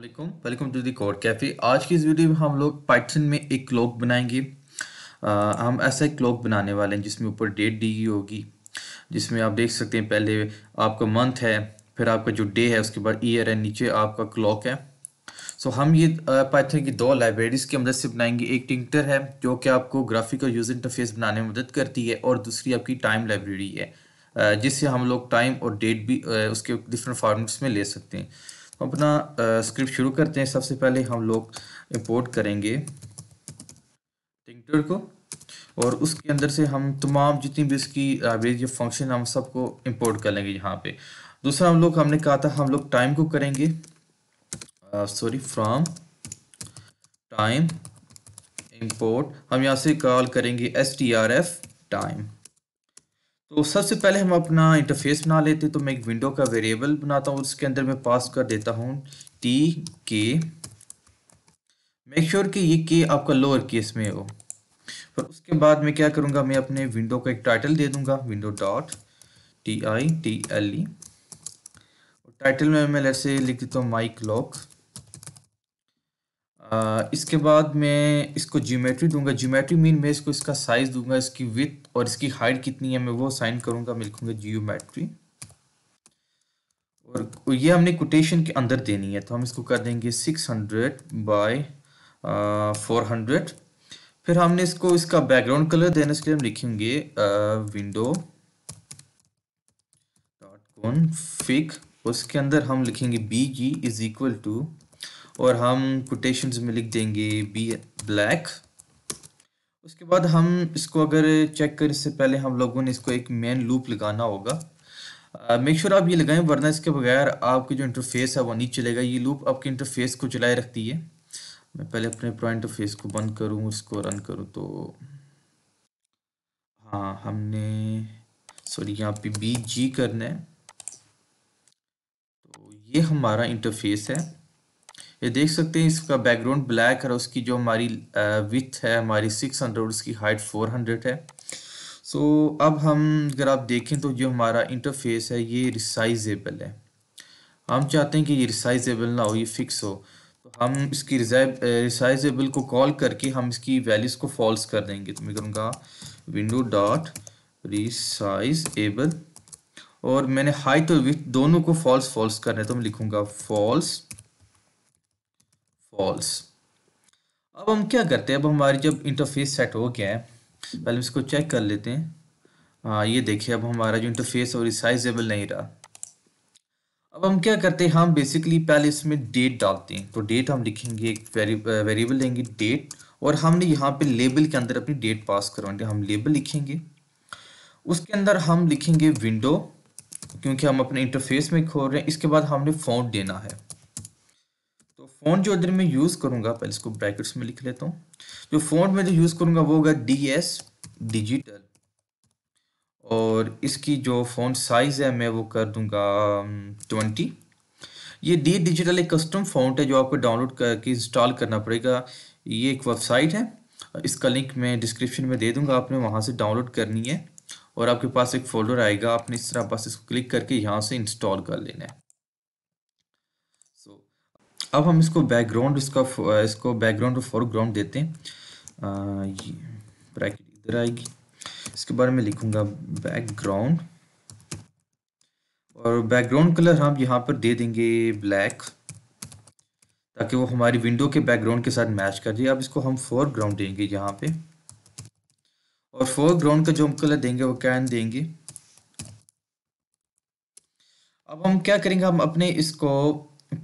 वालेकुम welcome to the code cafe आज की इस वीडियो में हम लोग पाइथन में एक क्लॉक बनाएंगे आ, हम ऐसा एक क्लॉक बनाने वाले हैं जिसमें ऊपर डेट दी गई होगी जिसमें आप देख सकते हैं पहले आपका मंथ है फिर आपका जो डे है उसके बाद ईयर है नीचे आपका क्लॉक है सो हम ये पाइथन की दो लाइब्रेरीज़ की मदद से बनाएंगे एक टिंटर है जो कि आपको ग्राफिक और यूज़र इंटरफेस बनाने में मदद करती है और दूसरी आपकी टाइम लाइब्रेरी है जिससे हम लोग टाइम और डेट भी उसके डिफरेंट फॉर्मेट्स में ले सकते हैं हम अपना स्क्रिप्ट शुरू करते हैं सबसे पहले हम लोग इम्पोर्ट करेंगे को और उसके अंदर से हम तमाम जितनी भी इसकी लाइब्रेरी फंक्शन हम सबको इम्पोर्ट कर लेंगे यहाँ पे दूसरा हम लोग हमने कहा था हम लोग टाइम को करेंगे सॉरी फ्रॉम टाइम इम्पोर्ट हम यहाँ से कॉल करेंगे S T R F time तो सबसे पहले हम अपना इंटरफेस बना लेते हैं तो मैं एक विंडो का वेरिएबल बनाता हूँ उसके अंदर मैं पास कर देता हूँ टी के मेक श्योर कि ये के आपका लोअर केस में हो फिर उसके बाद मैं क्या करूँगा मैं अपने विंडो का एक टाइटल दे दूंगा window dot T I T L E title में मैं जैसे लिख देता हूँ माइक लॉक इसके बाद मैं इसको ज्योमेट्री दूंगा ज्योमेट्री मीन मैं इसको इसका साइज़ दूंगा इसकी विथ और इसकी हाइट कितनी है मैं वो साइन करूंगा मैं लिखूंगा जियोमेट्री और ये हमने कोटेशन के अंदर देनी है तो हम इसको कर देंगे six hundred by four hundred फिर हमने इसको इसका बैकग्राउंड कलर देने के लिए हम लिखेंगे विंडो डॉट कॉन फिक उसके अंदर हम लिखेंगे B G is equal to और हम कोटेशन में लिख देंगे बी ब्लैक उसके बाद हम इसको अगर चेक करने से पहले हम लोगों ने इसको एक मेन लूप लगाना होगा मेक uh, श्योर sure आप ये लगाएं वरना इसके बगैर आपके जो इंटरफेस है वो नहीं चलेगा ये लूप आपके इंटरफेस को चलाए रखती है मैं पहले अपने प्रो इंटरफेस को बंद करूँ उसको रन करूँ तो हाँ हमने सॉरी यहाँ पे बी जी करना है तो ये हमारा इंटरफेस है ये देख सकते हैं इसका बैकग्राउंड ब्लैक है उसकी जो हमारी विथ है हमारी सिक्स हंड्रेड उसकी हाइट फोर हंड्रेड है सो so, अब हम अगर आप देखें तो जो हमारा इंटरफेस है ये रिसाइजेबल है हम चाहते हैं कि ये रिसाइजेबल ना हो ये फिक्स हो तो हम इसकी रिसाइजेबल को कॉल करके हम इसकी वैल्यूज़ को फॉल्स कर देंगे तो मैं करूँगा विंडो डॉट रिसाइजेबल और मैंने हाइट और विथ दोनों को फॉल्स फॉल्स करना है तो मैं लिखूँगा फॉल्स फॉल्स अब हम क्या करते हैं अब हमारी जब इंटरफेस सेट हो गया है पहले इसको चेक कर लेते हैं हाँ ये देखिए अब हमारा जो इंटरफेस और रिसाइजेबल नहीं रहा अब हम क्या करते हैं हम बेसिकली पहले इसमें डेट डालते हैं तो डेट हम लिखेंगे एक वेरिएबल लेंगे डेट और हमने यहाँ पे लेबल के अंदर अपनी डेट पास करवाएंगे हम लेबल लिखेंगे उसके अंदर हम लिखेंगे विंडो क्योंकि हम अपने इंटरफेस में खोल रहे हैं इसके बाद हमने फॉन्ट देना है फ़ॉन्ट जो इधर मैं यूज़ करूँगा पहले इसको ब्रैकेट्स में लिख लेता हूँ जो फ़ॉन्ट मैं जो यूज़ करूँगा वो होगा डी एस डिजिटल और इसकी जो फ़ॉन्ट साइज़ है मैं वो कर दूँगा ट्वेंटी um, ये डी डिजिटल एक कस्टम फ़ॉन्ट है जो आपको डाउनलोड करके इंस्टॉल करना पड़ेगा ये एक वेबसाइट है इसका लिंक मैं डिस्क्रिप्शन में दे दूँगा आपने वहाँ से डाउनलोड करनी है और आपके पास एक फोल्डर आएगा आपने इस तरह बस इसको क्लिक करके यहाँ से इंस्टॉल कर लेना है अब हम इसको बैकग्राउंड इसका इसको बैकग्राउंड और फोरग्राउंड देते हैं आ, इधर आएगी इसके बारे में लिखूंगा बैकग्राउंड और बैकग्राउंड कलर हम यहाँ पर दे देंगे ब्लैक ताकि वो हमारी विंडो के बैकग्राउंड के साथ मैच कर जाए अब इसको हम फोरग्राउंड देंगे यहाँ पे और फोरग्राउंड का जो हम कलर देंगे वो कैन देंगे अब हम क्या करेंगे हम अपने इसको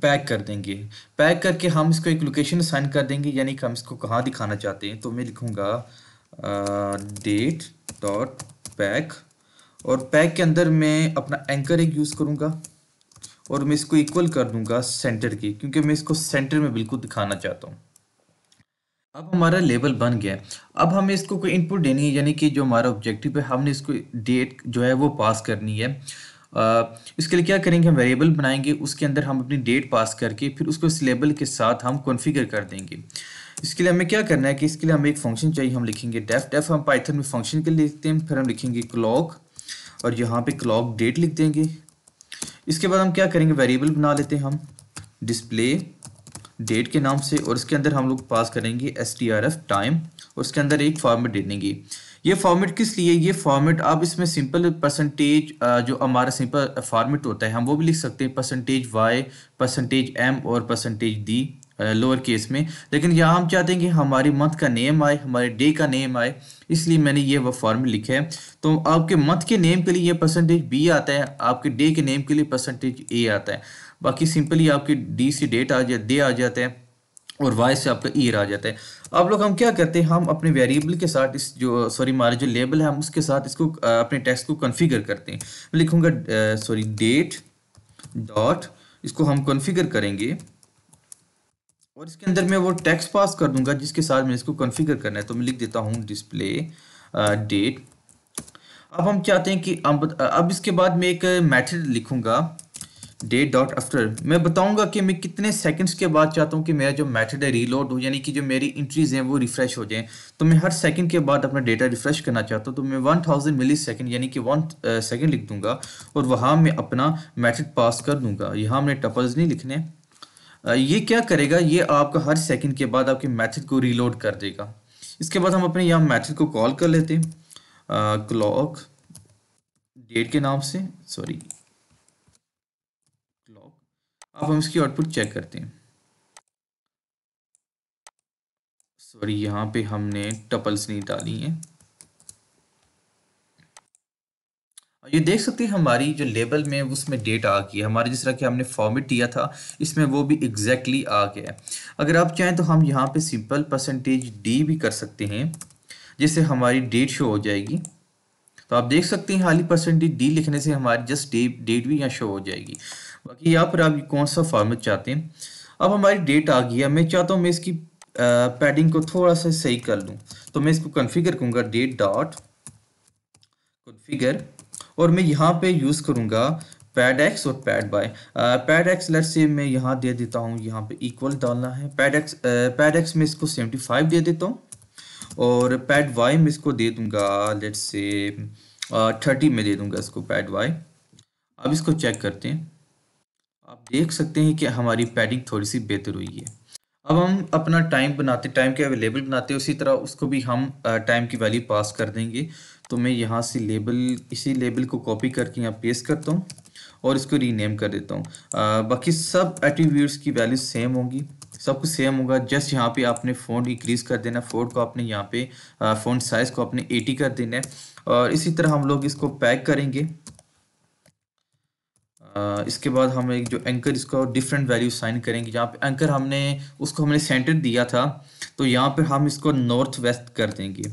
पैक कर देंगे पैक करके हम इसको एक लोकेशन असाइन कर देंगे यानी कि हम इसको कहाँ दिखाना चाहते हैं तो मैं लिखूँगा डेट डॉट पैक और पैक के अंदर मैं अपना एंकर एक यूज़ करूँगा और मैं इसको इक्वल कर दूंगा सेंटर की क्योंकि मैं इसको सेंटर में बिल्कुल दिखाना चाहता हूँ अब हमारा लेबल बन गया अब हमें इसको कोई इनपुट देनी है यानी कि जो हमारा ऑब्जेक्टिव है हमने इसको डेट जो है वो पास करनी है इसके लिए क्या करेंगे हम वेरिएबल बनाएंगे उसके अंदर हम अपनी डेट पास करके फिर उसको इस लेबल के साथ हम कॉन्फ़िगर कर देंगे इसके लिए हमें क्या करना है कि इसके लिए हमें एक फंक्शन चाहिए हम लिखेंगे डेफ डेफ हम पाइथन में फंक्शन के लिए लिखते हैं फिर हम लिखेंगे क्लॉक और यहाँ पे क्लॉक डेट लिख देंगे इसके बाद हम क्या करेंगे वेरिएबल बना लेते हैं हम डिस्प्ले डेट के नाम से और इसके अंदर हम लोग पास करेंगे S T R F time और इसके अंदर एक फॉर्मेट दे देंगे ये फॉर्मेट किस लिए ये फॉर्मेट आप इसमें सिंपल परसेंटेज जो हमारा सिंपल फॉर्मेट होता है हम वो भी लिख सकते हैं परसेंटेज वाई परसेंटेज एम और परसेंटेज डी लोअर केस में लेकिन यहाँ हम चाहते हैं कि हमारी मंथ का नेम आए हमारे डे का नेम आए इसलिए मैंने ये वह फॉर्म लिखा है तो आपके मंथ के नेम के लिए परसेंटेज बी आता है आपके डे के नेम के लिए परसेंटेज ए आता है बाकी सिंपली आपके डी से डेट आ जा डे आ जाता है और वाई से आपका ईयर आ जाता है अब लोग हम क्या करते हैं हम अपने वेरिएबल के साथ इस जो सॉरी हमारे जो लेबल है हम उसके साथ इसको अपने टेक्स्ट को कॉन्फ़िगर करते हैं मैं लिखूँगा सॉरी डेट डॉट इसको हम कॉन्फ़िगर करेंगे और इसके अंदर मैं वो टेक्स्ट पास कर दूंगा जिसके साथ मैं इसको कॉन्फ़िगर करना है तो मैं लिख देता हूँ डिस्प्ले डेट uh, अब हम चाहते हैं कि अब अब इसके बाद मैं एक मैथड लिखूंगा डेट डॉट आफ्टर मैं बताऊंगा कि मैं कितने सेकंड्स के बाद चाहता हूं कि मेरा जो मेथड है रीलोड हो यानी कि जो मेरी इंट्रीज हैं वो रिफ़्रेश हो जाएं तो मैं हर सेकंड के बाद अपना डेटा रिफ़्रेश करना चाहता हूं तो मैं 1000 थाउजेंड मिली सेकेंड यानी कि वन सेकेंड uh, लिख दूंगा और वहां मैं अपना मैथड पास कर दूंगा यहाँ हमने टपल्स नहीं लिखने ये क्या करेगा ये आपका हर सेकंड के बाद आपके मेथड को रीलोड कर देगा इसके बाद हम अपने यहाँ मेथड को कॉल कर लेते हैं क्लॉक डेट के नाम से सॉरी क्लॉक अब हम इसकी आउटपुट चेक करते हैं सॉरी यहाँ पे हमने टपल्स नहीं डाली हैं ये देख सकते हैं हमारी जो लेबल में उसमें डेट आ गई है हमारे जिस तरह कि हमने फॉर्मेट किया था इसमें वो भी एग्जैक्टली आ गया है अगर आप चाहें तो हम यहाँ पे सिंपल परसेंटेज डी भी कर सकते हैं जिससे हमारी डेट शो हो जाएगी तो आप देख सकते हैं हाली परसेंटेज डी लिखने से हमारी जस्ट डे डेट भी यहाँ शो हो जाएगी बाकी यहाँ पर आप कौन सा फॉर्मेट चाहते हैं अब हमारी डेट आ गई है मैं चाहता हूँ मैं इसकी पैडिंग को थोड़ा सा सही कर लूँ तो मैं इसको कन्फिगर करूँगा डेट डॉट कन्फिगर और मैं यहाँ पे यूज़ करूंगा पैड एक्स और pad by pad X let से मैं यहाँ दे देता हूँ यहाँ पे इक्वल डालना है पैड एक्स पैड एक्स में इसको सेवेंटी फाइव दे देता हूँ और पैड वाई में इसको दे दूँगा लेट से थर्टी में दे दूँगा इसको पैड वाई अब इसको चेक करते हैं आप देख सकते हैं कि हमारी पैडिंग थोड़ी सी बेहतर हुई है अब हम अपना टाइम बनाते टाइम के अवेलेबल बनाते उसी तरह उसको भी हम टाइम की वैल्यू पास कर देंगे तो मैं यहाँ से लेबल इसी लेबल को कॉपी करके यहाँ पेस्ट करता हूँ और इसको रीनेम कर देता हूँ बाकी सब एटीव्यूट्स की वैल्यू सेम होंगी सब कुछ सेम होगा जस्ट यहाँ पे आपने फोन इंक्रीज़ कर देना फोन को आपने यहाँ पे फोन साइज़ को आपने 80 कर देना है और इसी तरह हम लोग इसको पैक करेंगे इसके बाद हम एक जो एंकर इसको डिफरेंट वैल्यू साइन करेंगे यहाँ पे एंकर हमने उसको हमने सेंटर दिया था तो यहाँ पर हम इसको नॉर्थ वेस्ट कर देंगे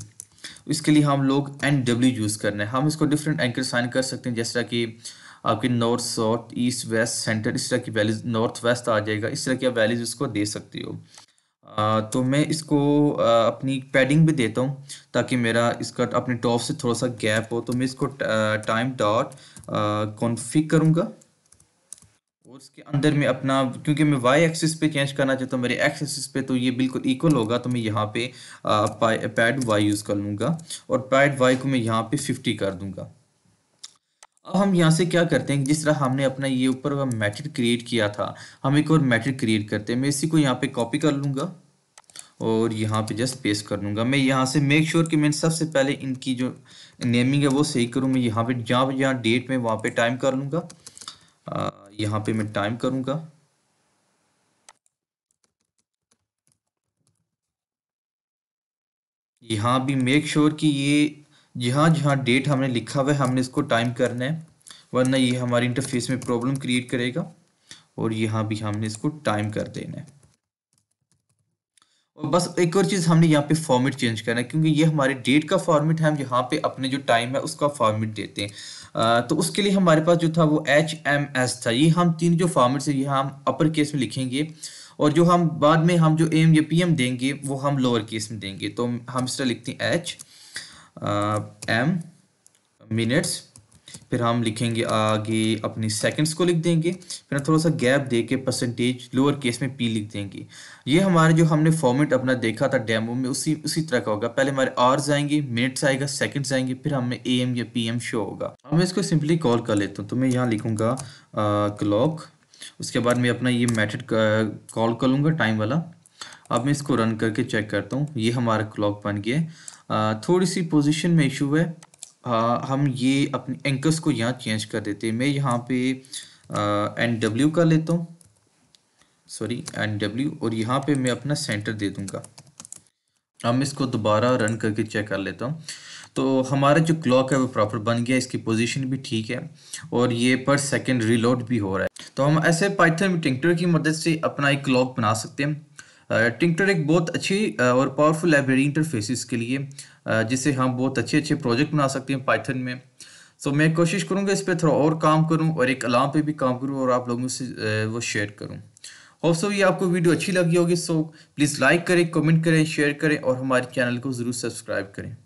इसके लिए हम लोग एन डब्ल्यू यूज़ करना है हम इसको डिफरेंट एंकर साइन कर सकते हैं जैसा कि आपके north south east west centre इस तरह की वैलीज नॉर्थ वेस्ट आ जाएगा इस तरह की आप वैलीज इसको दे सकते हो तो मैं इसको अपनी पैडिंग भी देता हूँ ताकि मेरा इसका अपने टॉप से थोड़ा सा गैप हो तो मैं इसको टाइम डॉट कॉन्फिक करूँगा कोर्स के अंदर में अपना क्योंकि मैं वाई एक्सिस पे चेंज करना चाहता हूँ मेरे एक्स एक्सिस पे तो ये बिल्कुल इक्वल होगा तो मैं यहाँ पे पैड वाई यूज़ कर लूँगा और पैड वाई को मैं यहाँ पे फिफ्टी कर दूँगा अब हम यहाँ से क्या करते हैं जिस तरह हमने अपना ये ऊपर का मैट्रिक क्रिएट किया था हम एक और मैट्रिक क्रिएट करते हैं मैं इसी को यहाँ पे कॉपी कर लूँगा और यहाँ पे जस्ट पेस्ट कर लूँगा मैं यहाँ से मेक श्योर sure कि मैंने सबसे पहले इनकी जो नेमिंग है वो सही करूँ मैं यहाँ पे जहाँ जहाँ डेट में वहाँ पे टाइम कर लूँगा यहाँ पे मैं टाइम करूँगा यहाँ भी मेक श्योर sure कि ये जहाँ जहाँ डेट हमने लिखा हुआ है हमने इसको टाइम करना है वरना ये हमारी इंटरफेस में प्रॉब्लम क्रिएट करेगा और यहाँ भी हमने इसको टाइम कर देना है और बस एक और चीज़ हमने यहाँ पे फॉर्मेट चेंज करना है क्योंकि ये हमारे डेट का फॉर्मेट है हम यहाँ पे अपने जो टाइम है उसका फॉर्मेट देते हैं आ, तो उसके लिए हमारे पास जो था वो एच एम एस था ये हम तीन जो फॉर्मेट्स है ये हम अपर केस में लिखेंगे और जो हम बाद में हम जो एम या पी एम देंगे वो हम लोअर केस में देंगे तो हम इस तरह लिखते हैं एच एम मिनट्स फिर हम लिखेंगे आगे अपने सेकंड्स को लिख देंगे फिर थोड़ा सा गैप दे के परसेंटेज लोअर केस में पी लिख देंगे ये हमारे जो हमने फॉर्मेट अपना देखा था डेमो में उसी उसी तरह का होगा पहले हमारे आवर्स आएंगे मिनट्स आएगा सेकंड्स आएंगे फिर हमें ए एम या पी एम शो होगा अब मैं इसको सिंपली कॉल कर लेता हूँ तो मैं यहाँ लिखूँगा क्लॉक उसके बाद मैं अपना ये मैथड कॉल कर लूँगा टाइम वाला अब मैं इसको रन करके चेक करता हूँ ये हमारा क्लॉक बन गया थोड़ी सी पोजिशन में इशू है हाँ हम ये अपने एंकर्स को यहाँ चेंज कर देते हैं मैं यहाँ पे एन डब्ल्यू का लेता हूँ सॉरी एन डब्ल्यू और यहाँ पे मैं अपना सेंटर दे दूँगा हम इसको दोबारा रन करके चेक कर लेता हूँ तो हमारा जो क्लॉक है वो प्रॉपर बन गया इसकी पोजीशन भी ठीक है और ये पर सेकंड रीलोड भी हो रहा है तो हम ऐसे पाइथन टिंक्टर की मदद से अपना एक क्लॉक बना सकते हैं टिंकटर एक बहुत अच्छी और पावरफुल लाइब्रेरी इंटरफेसिस के लिए जिससे हम बहुत अच्छे अच्छे प्रोजेक्ट बना सकते हैं पाइथन में सो so, मैं कोशिश करूँगा इस पर थोड़ा और काम करूँ और एक अलार्म पे भी काम करूँ और आप लोगों से वो शेयर करूँ होप सो ये आपको वीडियो अच्छी लगी होगी सो प्लीज़ लाइक करें कमेंट करें शेयर करें और हमारे चैनल को ज़रूर सब्सक्राइब करें